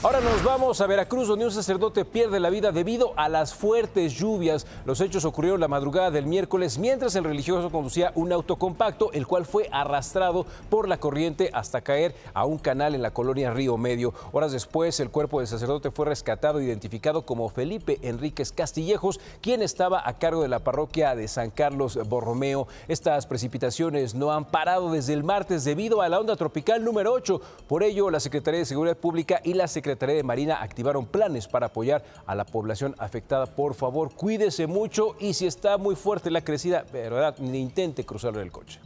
Ahora nos vamos a Veracruz, donde un sacerdote pierde la vida debido a las fuertes lluvias. Los hechos ocurrieron la madrugada del miércoles mientras el religioso conducía un auto compacto, el cual fue arrastrado por la corriente hasta caer a un canal en la colonia Río Medio. Horas después, el cuerpo del sacerdote fue rescatado e identificado como Felipe Enríquez Castillejos, quien estaba a cargo de la parroquia de San Carlos Borromeo. Estas precipitaciones no han parado desde el martes debido a la onda tropical número 8. Por ello, la Secretaría de Seguridad Pública y la Secretaría Tarea de Marina activaron planes para apoyar a la población afectada. Por favor, cuídese mucho y si está muy fuerte la crecida, verdad, ni intente cruzarlo en el coche.